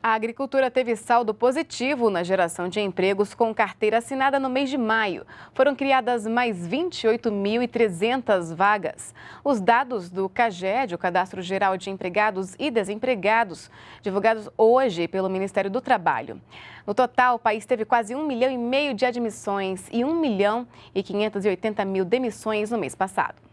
A agricultura teve saldo positivo na geração de empregos com carteira assinada no mês de maio. Foram criadas mais 28.300 vagas. Os dados do CAGED, o Cadastro Geral de Empregados e Desempregados, divulgados hoje pelo Ministério do Trabalho. No total, o país teve quase 1 milhão e meio de admissões e 1 milhão e 580 mil demissões no mês passado.